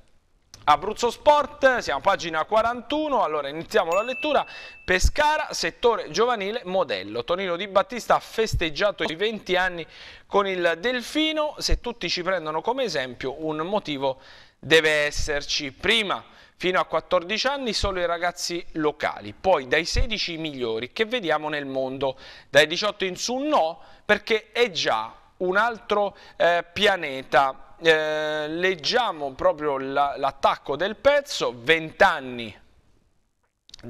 Abruzzo Sport, siamo a pagina 41, allora iniziamo la lettura. Pescara, settore giovanile, modello. Tonino Di Battista ha festeggiato i 20 anni con il Delfino, se tutti ci prendono come esempio un motivo deve esserci. Prima Fino a 14 anni solo i ragazzi locali, poi dai 16 i migliori che vediamo nel mondo, dai 18 in su no perché è già un altro eh, pianeta. Eh, leggiamo proprio l'attacco la, del pezzo, 20 anni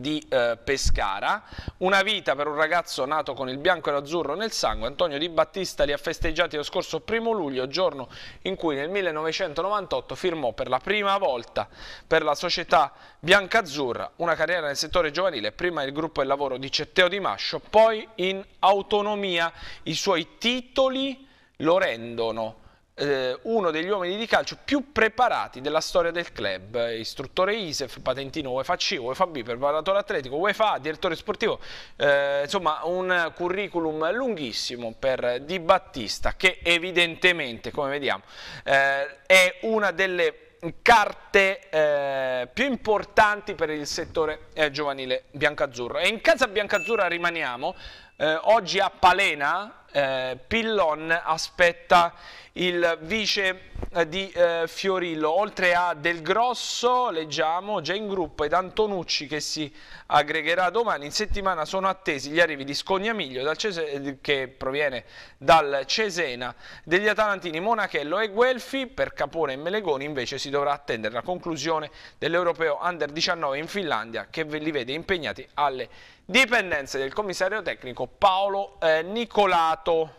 di eh, Pescara. Una vita per un ragazzo nato con il bianco e l'azzurro nel sangue, Antonio Di Battista li ha festeggiati lo scorso primo luglio, giorno in cui nel 1998 firmò per la prima volta per la società bianca-azzurra una carriera nel settore giovanile, prima il gruppo e il lavoro di Cetteo Di Mascio, poi in autonomia. I suoi titoli lo rendono eh, uno degli uomini di calcio più preparati della storia del club, istruttore ISEF, patentino UEFA C, UEFA B, preparatore atletico, UEFA direttore sportivo, eh, insomma un curriculum lunghissimo per Di Battista che evidentemente, come vediamo, eh, è una delle carte eh, più importanti per il settore eh, giovanile biancazzurro. E in casa biancazzurra rimaniamo eh, oggi a Palena eh, Pillon aspetta il vice eh, di eh, Fiorillo, oltre a Del Grosso, leggiamo, già in gruppo ed Antonucci che si aggregherà domani, in settimana sono attesi gli arrivi di Scognamiglio Cese, che proviene dal Cesena, degli Atalantini Monachello e Guelfi, per Capone e Melegoni invece si dovrà attendere la conclusione dell'Europeo Under 19 in Finlandia che li vede impegnati alle Dipendenze del commissario tecnico Paolo eh, Nicolato.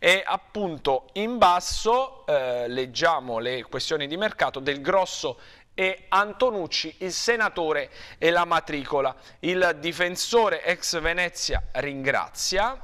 E appunto in basso eh, leggiamo le questioni di mercato del grosso e Antonucci, il senatore e la matricola. Il difensore ex Venezia ringrazia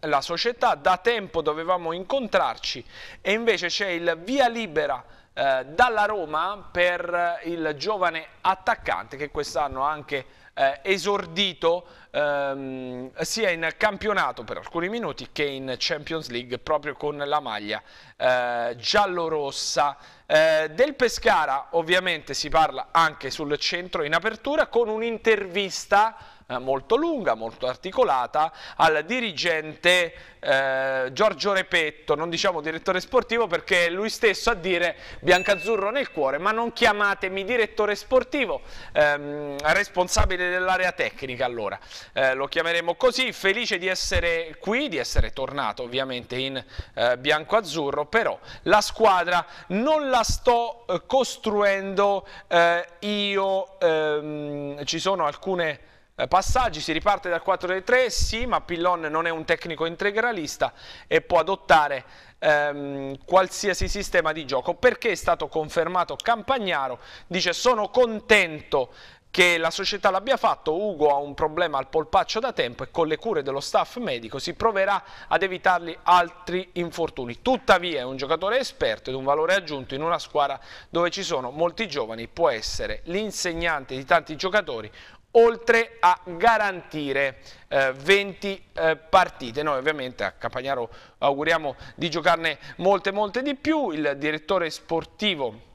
la società, da tempo dovevamo incontrarci e invece c'è il via libera eh, dalla Roma per il giovane attaccante che quest'anno ha anche eh, esordito ehm, sia in campionato per alcuni minuti che in Champions League proprio con la maglia eh, giallorossa. Eh, del Pescara ovviamente si parla anche sul centro in apertura con un'intervista eh, molto lunga, molto articolata, al dirigente eh, Giorgio Repetto, non diciamo direttore sportivo perché è lui stesso a dire biancazzurro nel cuore, ma non chiamatemi direttore sportivo, ehm, responsabile dell'area tecnica allora, eh, lo chiameremo così, felice di essere qui, di essere tornato ovviamente in eh, bianco però la squadra non la sto eh, costruendo eh, io, ehm, ci sono alcune eh, passaggi, si riparte dal 4-3, sì, ma Pillon non è un tecnico integralista e può adottare ehm, qualsiasi sistema di gioco. Perché è stato confermato Campagnaro? Dice sono contento che la società l'abbia fatto, Ugo ha un problema al polpaccio da tempo e con le cure dello staff medico si proverà ad evitargli altri infortuni. Tuttavia è un giocatore esperto ed un valore aggiunto in una squadra dove ci sono molti giovani, può essere l'insegnante di tanti giocatori, oltre a garantire eh, 20 eh, partite. Noi ovviamente a Campagnaro auguriamo di giocarne molte molte di più, il direttore sportivo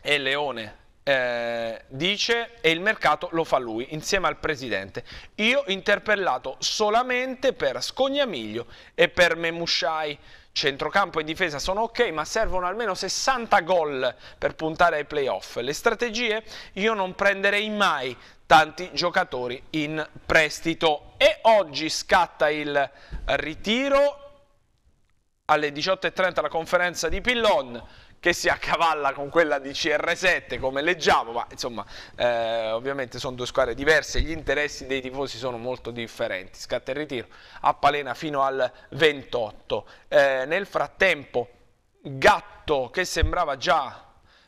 è eh, Leone eh, dice e il mercato lo fa lui insieme al presidente. Io interpellato solamente per Scognamiglio e per Memusciai Centrocampo e difesa sono ok, ma servono almeno 60 gol per puntare ai playoff. Le strategie io non prenderei mai tanti giocatori in prestito. E oggi scatta il ritiro alle 18.30 la conferenza di Pillon che si accavalla con quella di CR7 come leggiamo ma insomma eh, ovviamente sono due squadre diverse gli interessi dei tifosi sono molto differenti scatta il ritiro a Palena fino al 28 eh, nel frattempo Gatto che sembrava già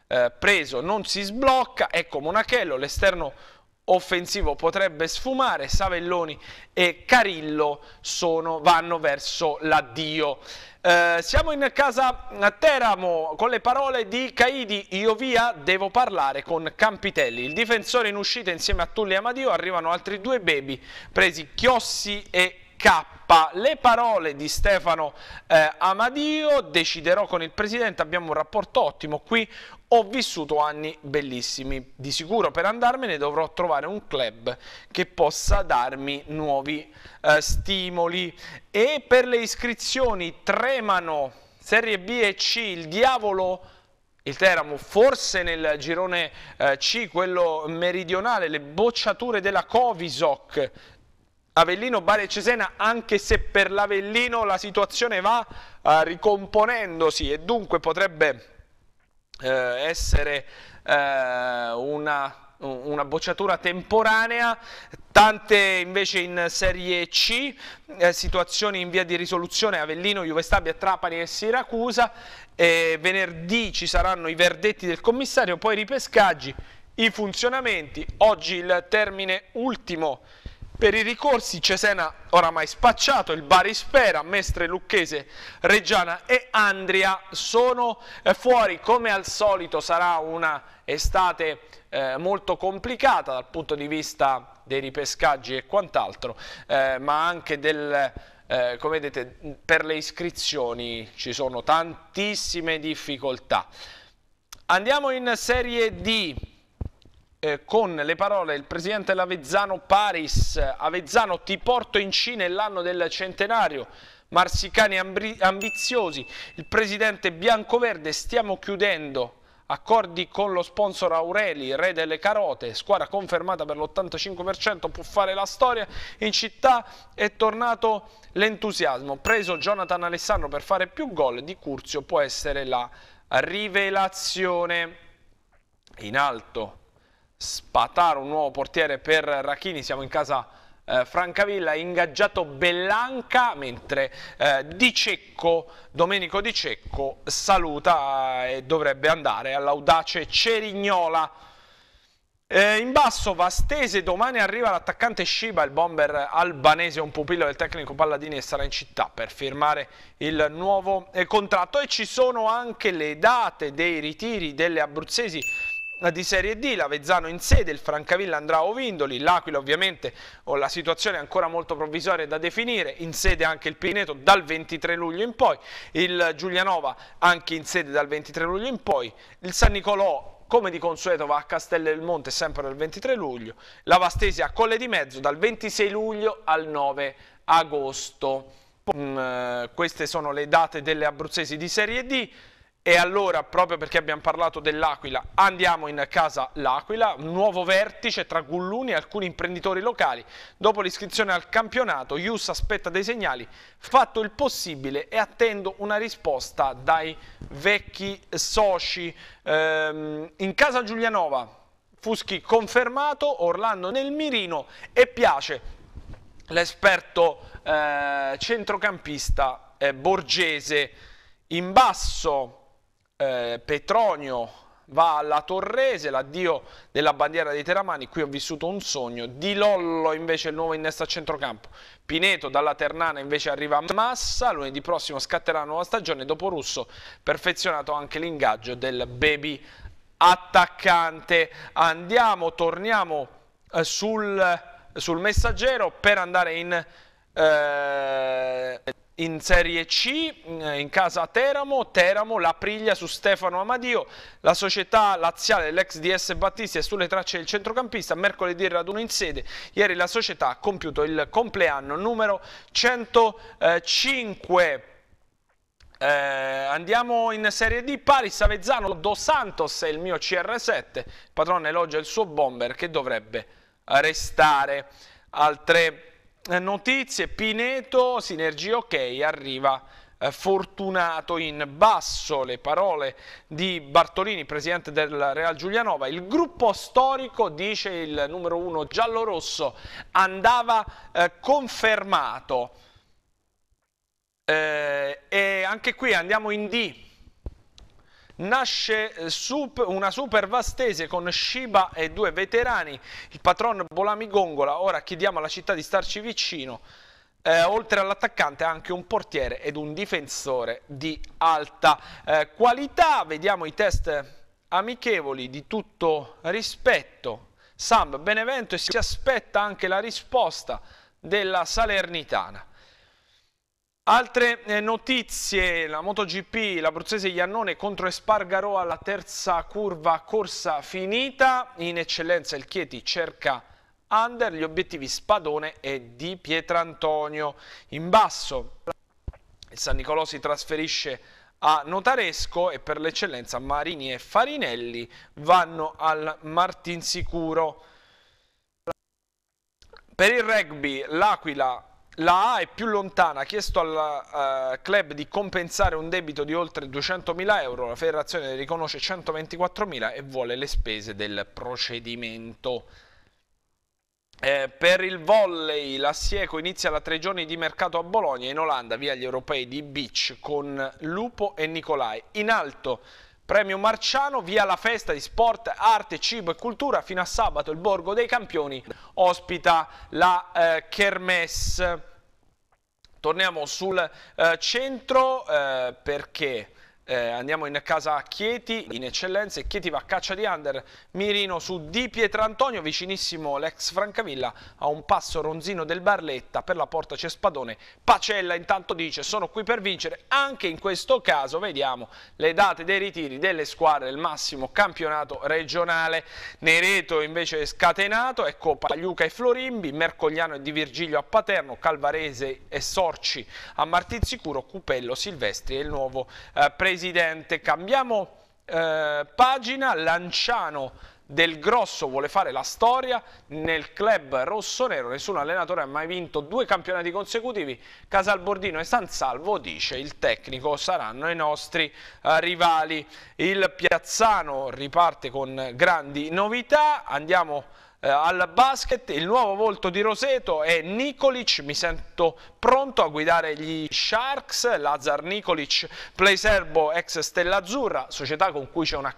eh, preso non si sblocca ecco Monachello l'esterno offensivo potrebbe sfumare, Savelloni e Carillo sono, vanno verso l'addio. Eh, siamo in casa a Teramo con le parole di Caidi, io via, devo parlare con Campitelli. Il difensore in uscita insieme a Tulli e Amadio arrivano altri due baby presi Chiossi e Cap le parole di Stefano eh, Amadio, deciderò con il Presidente, abbiamo un rapporto ottimo qui, ho vissuto anni bellissimi, di sicuro per andarmene dovrò trovare un club che possa darmi nuovi eh, stimoli e per le iscrizioni tremano Serie B e C, il diavolo il Teramo, forse nel girone eh, C, quello meridionale, le bocciature della Covisoc Avellino, Bari e Cesena, anche se per l'Avellino la situazione va eh, ricomponendosi e dunque potrebbe eh, essere eh, una, una bocciatura temporanea, Tante invece in Serie C, eh, situazioni in via di risoluzione Avellino, Juve Stabia, Trapani e Siracusa. E venerdì ci saranno i verdetti del commissario, poi i ripescaggi, i funzionamenti. Oggi il termine ultimo per i ricorsi Cesena oramai spacciato, il Bari Sfera, Mestre Lucchese, Reggiana e Andria sono eh, fuori come al solito sarà una estate eh, molto complicata dal punto di vista dei ripescaggi e quant'altro, eh, ma anche del... Eh, come vedete per le iscrizioni ci sono tantissime difficoltà. Andiamo in Serie D, eh, con le parole del presidente Lavezzano Paris. Avezzano ti porto in Cina è l'anno del centenario. Marsicani ambiziosi, il presidente biancoverde stiamo chiudendo accordi con lo sponsor Aureli, re delle carote, squadra confermata per l'85%, può fare la storia, in città è tornato l'entusiasmo, preso Jonathan Alessandro per fare più gol di Curzio può essere la rivelazione in alto Spataro, un nuovo portiere per Rachini, siamo in casa eh, Francavilla, ingaggiato Bellanca, mentre eh, Di Cecco, Domenico Di Cecco, saluta eh, e dovrebbe andare all'audace Cerignola. Eh, in basso Vastese, domani arriva l'attaccante Shiba, il bomber albanese, un pupillo del tecnico Palladini e sarà in città per firmare il nuovo eh, contratto. E ci sono anche le date dei ritiri delle abruzzesi di Serie D, l'Avezzano in sede, il Francavilla andrà a Ovindoli, l'Aquila ovviamente o la situazione è ancora molto provvisoria da definire, in sede anche il Pineto dal 23 luglio in poi, il Giulianova anche in sede dal 23 luglio in poi, il San Nicolò come di consueto va a Castello del Monte sempre dal 23 luglio, la Vastesi a Colle di Mezzo dal 26 luglio al 9 agosto. Poi, mm, eh, queste sono le date delle abruzzesi di Serie D. E allora, proprio perché abbiamo parlato dell'Aquila, andiamo in casa L'Aquila, un nuovo vertice tra Gulluni e alcuni imprenditori locali. Dopo l'iscrizione al campionato, Ius aspetta dei segnali, fatto il possibile e attendo una risposta dai vecchi soci. Ehm, in casa Giulianova, Fuschi confermato, Orlando nel mirino e piace l'esperto eh, centrocampista eh, borgese in basso eh, Petronio va alla Torrese, l'addio della bandiera dei Teramani, qui ho vissuto un sogno, Di Lollo invece il nuovo innesto a centrocampo, Pineto dalla Ternana invece arriva a Massa, lunedì prossimo scatterà la nuova stagione, dopo Russo perfezionato anche l'ingaggio del baby attaccante. Andiamo, torniamo eh, sul, sul, messaggero per andare in... Eh, in Serie C, in casa Teramo, Teramo, la priglia su Stefano Amadio, la società laziale dell'ex DS Battisti è sulle tracce del centrocampista, mercoledì il raduno in sede, ieri la società ha compiuto il compleanno numero 105. Eh, andiamo in Serie D, Pari Savezzano, Dos Santos è il mio CR7, il padrone elogia il suo bomber che dovrebbe restare altre 3 eh, notizie, Pineto, sinergia ok, arriva eh, fortunato in basso le parole di Bartolini, presidente del Real Giulianova. Il gruppo storico, dice il numero uno giallorosso, andava eh, confermato. Eh, e anche qui andiamo in D Nasce eh, sup, una super Vastese con Shiba e due veterani, il patron Bolami Gongola, ora chiediamo alla città di starci vicino, eh, oltre all'attaccante anche un portiere ed un difensore di alta eh, qualità. Vediamo i test amichevoli di tutto rispetto. Sam Benevento e si aspetta anche la risposta della Salernitana. Altre eh, notizie, la MotoGP, l'Abruzzese Iannone contro Espargaro alla terza curva, corsa finita, in eccellenza il Chieti cerca under, gli obiettivi Spadone e Di Pietrantonio. In basso il San Nicolò si trasferisce a Notaresco e per l'eccellenza Marini e Farinelli vanno al Martinsicuro. Per il rugby l'Aquila la A è più lontana, ha chiesto al uh, club di compensare un debito di oltre 200.000 euro, la federazione riconosce 124.000 e vuole le spese del procedimento. Eh, per il volley la Sieco inizia la tre giorni di mercato a Bologna, in Olanda via gli europei di Beach con Lupo e Nicolai. In alto Premio Marciano, via la festa di sport, arte, cibo e cultura. Fino a sabato il Borgo dei Campioni ospita la eh, Kermesse. Torniamo sul eh, centro eh, perché eh, andiamo in casa a Chieti, in eccellenza, e Chieti va a caccia di under, mirino su Di Pietrantonio, vicinissimo l'ex Francavilla, a un passo ronzino del Barletta, per la porta c'è Spadone, Pacella intanto dice sono qui per vincere, anche in questo caso vediamo le date dei ritiri delle squadre del massimo campionato regionale, Nereto invece è scatenato, ecco Pagliuca e Florimbi, Mercogliano e Di Virgilio a Paterno, Calvarese e Sorci a Martizzicuro, Cupello, Silvestri e il nuovo eh, presidente Presidente, cambiamo eh, pagina, Lanciano del Grosso vuole fare la storia nel club rossonero, nessun allenatore ha mai vinto due campionati consecutivi, Casalbordino e San Salvo dice il tecnico saranno i nostri eh, rivali, il Piazzano riparte con grandi novità, andiamo a eh, al basket, il nuovo volto di Roseto è Nikolic, mi sento pronto a guidare gli Sharks, Lazar Nikolic, play serbo ex Stella Azzurra, società con cui c'è una,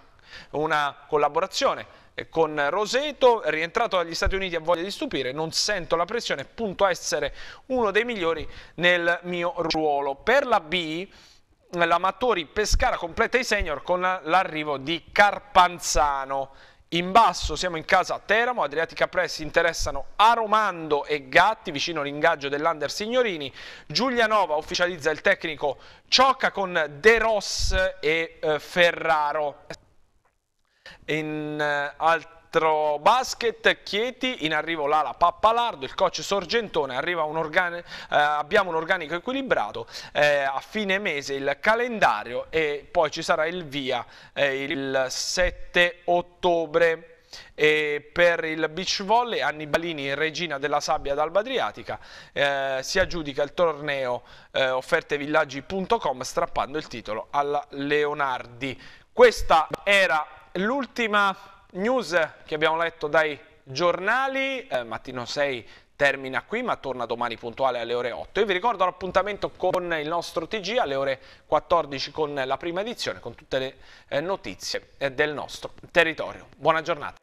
una collaborazione eh, con Roseto, rientrato dagli Stati Uniti ha voglia di stupire, non sento la pressione, punto a essere uno dei migliori nel mio ruolo. Per la B, l'Amatori Pescara completa i senior con l'arrivo di Carpanzano. In basso siamo in casa Teramo, Adriatica Press interessano Aromando e Gatti vicino all'ingaggio dell'Under Signorini, Giulianova ufficializza il tecnico Ciocca con De Ross e eh, Ferraro. In eh, alto altro basket, Chieti, in arrivo l'ala Pappalardo, il coach Sorgentone, un eh, abbiamo un organico equilibrato, eh, a fine mese il calendario e poi ci sarà il via eh, il 7 ottobre. E per il beach volley Annibalini, regina della sabbia d'Alba Adriatica, eh, si aggiudica il torneo eh, offertevillaggi.com strappando il titolo al Leonardi. Questa era l'ultima news che abbiamo letto dai giornali, eh, mattino 6 termina qui ma torna domani puntuale alle ore 8. Io vi ricordo l'appuntamento con il nostro TG alle ore 14 con la prima edizione con tutte le eh, notizie eh, del nostro territorio. Buona giornata.